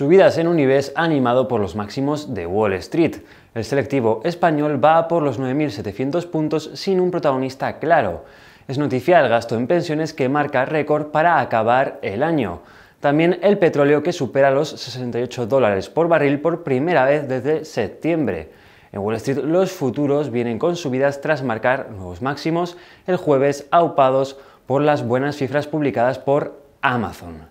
Subidas en un IBEX animado por los máximos de Wall Street. El selectivo español va por los 9.700 puntos sin un protagonista claro. Es noticia el gasto en pensiones que marca récord para acabar el año. También el petróleo que supera los 68 dólares por barril por primera vez desde septiembre. En Wall Street los futuros vienen con subidas tras marcar nuevos máximos el jueves aupados por las buenas cifras publicadas por Amazon.